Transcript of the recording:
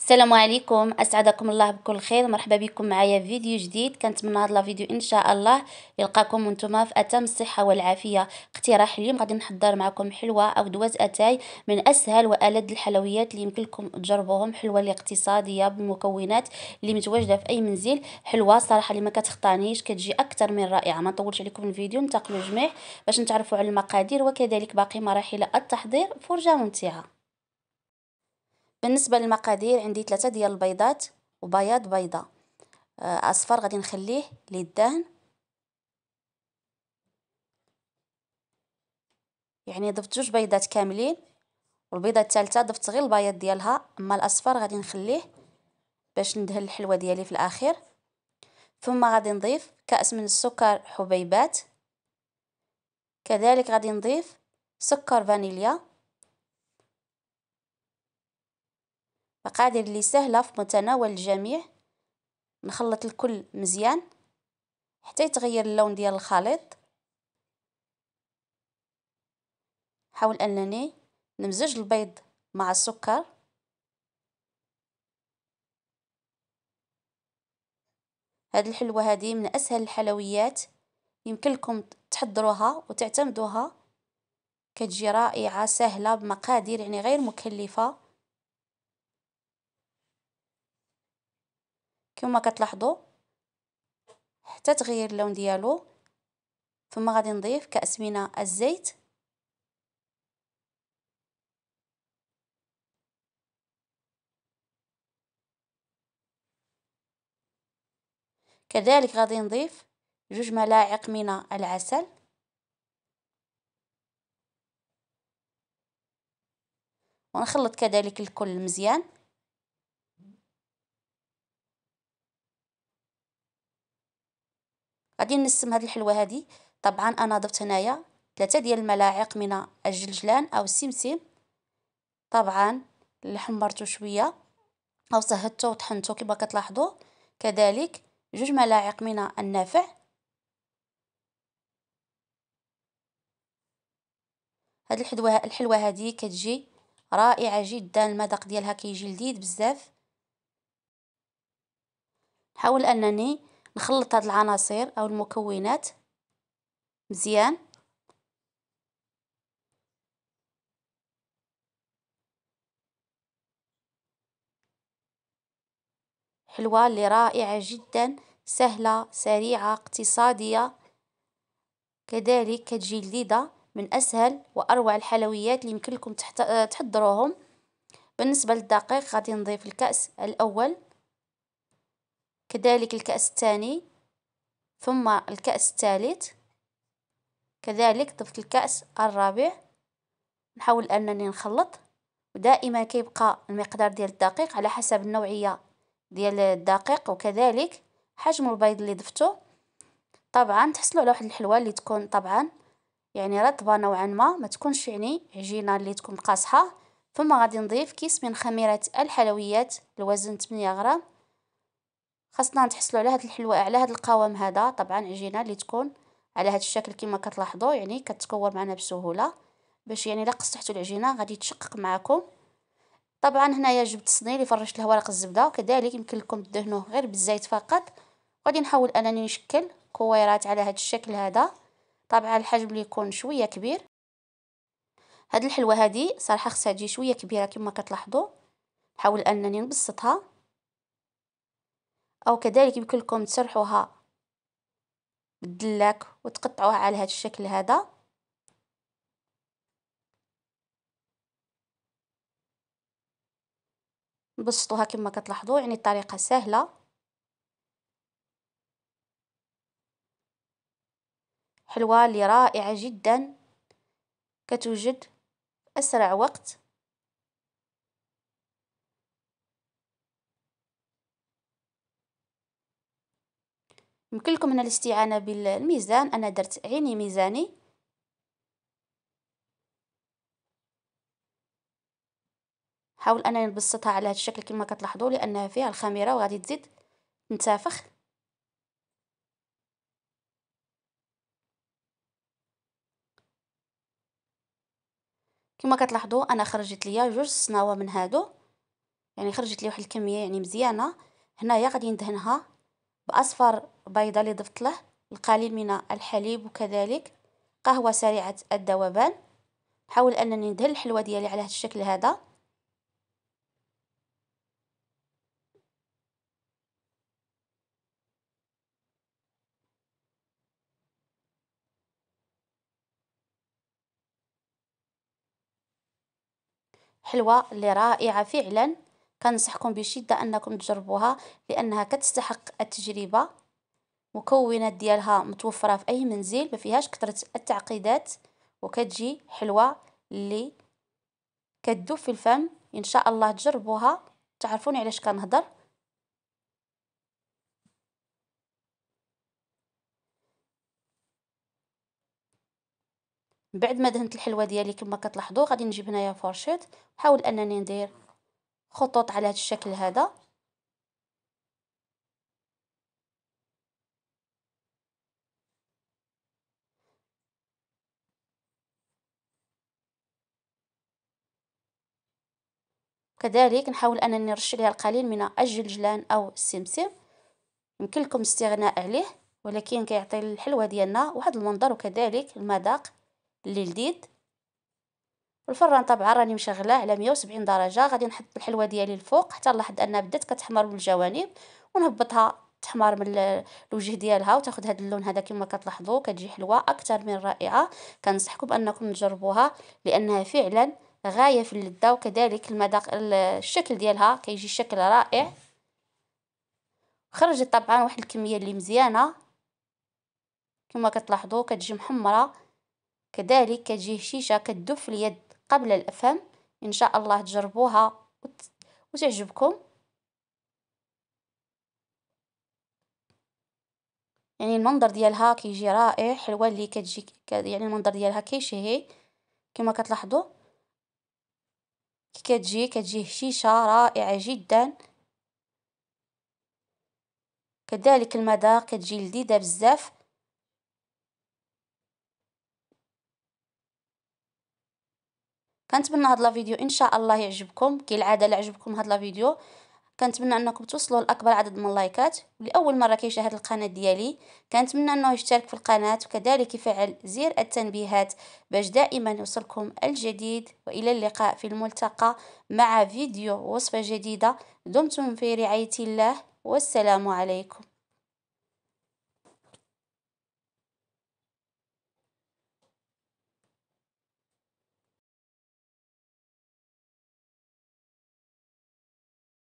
السلام عليكم اسعدكم الله بكل خير مرحبا بكم معايا في فيديو جديد كنتمنى هذا الفيديو ان شاء الله يلقاكم وانتم في اتم الصحه والعافيه اقتراح اليوم غادي نحضر معكم حلوه او دواز اتاي من اسهل والد الحلويات اللي يمكن لكم تجربوهم حلوه اللي اقتصاديه بالمكونات اللي متواجده في اي منزل حلوه صراحه اللي ما كتخطانيش كتجي اكثر من رائعه ما نطولش عليكم الفيديو ننتقلوا جميع باش نتعرفوا على المقادير وكذلك باقي مراحل التحضير فرجه ممتعه بالنسبة للمقادير عندي ثلاثة ديال البيضات وبياض بيضة آه، أصفر غادي نخليه ليدهن يعني ضفت جوج بيضات كاملين والبيضة الثالثة ضفت غير البياض ديالها أما الأصفر غادي نخليه باش ندهن الحلوة ديالي في الأخير ثم غادي نضيف كأس من السكر حبيبات كذلك غادي نضيف سكر فانيليا مقادير اللي سهلة في متناول الجميع نخلط الكل مزيان حتى يتغير اللون ديال الخليط حاول انني نمزج البيض مع السكر هاد الحلوة هذه من أسهل الحلويات يمكن لكم تحضروها وتعتمدوها كتجي رائعة سهلة بمقادير يعني غير مكلفة كما كتلاحظوا حتى تغير اللون ديالو ثم غادي نضيف كأس من الزيت كذلك غادي نضيف جوج ملاعق من العسل ونخلط كذلك الكل مزيان غادي نسم هاد الحلوه هادي طبعا انا ضفت هنايا ثلاثه ديال الملاعق من الجلجلان او السمسم طبعا اللي حمرته شويه او سهدته وطحنته كما كتلاحظوا كذلك جوج ملاعق من النافع هاد الحلوه الحلوه هادي كتجي رائعه جدا المذاق ديالها كيجي لذيذ بزاف نحاول انني نخلط هاد العناصر او المكونات مزيان حلوة اللي رائعة جدا سهلة سريعة اقتصادية كذلك كتجي لذيذة من أسهل وأروع الحلويات اللي يمكن لكم تحضروهم بالنسبة للدقيق غادي نضيف الكأس الأول كذلك الكأس الثاني ثم الكأس الثالث كذلك ضفت الكأس الرابع نحاول أنني نخلط ودائما كيبقى المقدار ديال الدقيق على حسب النوعية ديال الدقيق وكذلك حجم البيض اللي ضفته طبعا تحصلوا على واحد الحلوى اللي تكون طبعا يعني رطبه نوعا ما ما تكونش يعني عجينه اللي تكون قاصحه ثم غادي نضيف كيس من خميره الحلويات الوزن 8 غرام خاصنا نتحصلوا على هاد الحلوى على هاد القوام هذا طبعا عجينه اللي تكون على هاد الشكل كما كتلاحظوا يعني كتكور معنا بسهوله باش يعني الا قصحتوا العجينه غادي تشقق معكم طبعا هنايا جبت صني اللي فرشت له ورق الزبده وكذلك يمكن لكم تدهنوه غير بالزيت فقط غادي نحاول انني نشكل كويرات على هاد الشكل هذا طبعا الحجم اللي يكون شويه كبير هاد الحلوه هادي صراحه خصها تجي شويه كبيره كما كتلاحظوا نحاول انني نبسطها أو كذلك لكم تسرحوها بالدلاك وتقطعوها على هذا الشكل هذا نبسطوها كما كتلاحظوا يعني الطريقة سهلة حلوة اللي رائعة جدا كتوجد أسرع وقت يمكن لكم هنا الاستعانة بالميزان أنا درت عيني ميزاني حاول أنني نبسطها على هذا الشكل كما كتلاحظوا لأنها فيها الخميرة وغادي تزيد تنتفخ كما كتلاحظوا انا خرجت ليا جوج صناوه من هادو يعني خرجت لي واحد الكميه يعني مزيانه هنايا غادي ندهنها بأصفر بيضة ضفت له القليل من الحليب وكذلك قهوة سريعة الذوبان نحاول أنني ندهن الحلوى ديالي على هذا الشكل هذا حلوة اللي رائعة فعلا كنصحكم بشدة أنكم تجربوها لأنها كتستحق التجربة مكونات ديالها متوفرة في أي منزل ما فيهاش كثرة التعقيدات وكتجي حلوة اللي كتذوب في الفم ان شاء الله تجربوها تعرفوني علاش كنهضر بعد ما دهنت الحلوه ديالي كما كتلاحظوا غادي نجيب هنايا فورشيط نحاول انني ندير خطوط على هذا الشكل هذا كذلك نحاول انني نرش لها القليل من الجلجلان او السمسم يمكن لكم الاستغناء عليه ولكن كيعطي الحلوه ديالنا واحد المنظر وكذلك المذاق اللي لذيذ الفران طبعا راني مشغلاه على 170 درجه غادي نحط الحلوه ديالي الفوق حتى نلاحظ انها بدات كتحمر من الجوانب ونهبطها تحمر من الوجه ديالها وتاخذ هذا اللون هذا كما كتلاحظوا كتجي حلوه اكثر من رائعه كنصحكم انكم تجربوها لانها فعلا غايه في اللذه وكذلك المذاق الشكل ديالها كيجي شكل رائع خرجت طبعا واحد الكميه اللي مزيانه كما كتلاحظوا كتجي محمره كذلك كتجي هشيشه كتدب في اليد قبل الأفهم إن شاء الله تجربوها وتعجبكم يعني المنظر ديالها كيجي رائع حلوه اللي كتجي يعني المنظر ديالها كيشهي كما كتلاحظوا كي كتجي كتجي هشيشه رائعه جدا كذلك المذاق كتجي لذيذه بزاف كنتمنى هاد لا فيديو ان شاء الله يعجبكم كالعاده الا عجبكم هاد لا فيديو كنتمنى انكم توصلوا لاكبر عدد من اللايكات لاول مره كيشاهد القناه ديالي كنتمنى انه يشترك في القناه وكذلك يفعل زر التنبيهات باش دائما يوصلكم الجديد والى اللقاء في الملتقى مع فيديو وصفه جديده دمتم في رعايه الله والسلام عليكم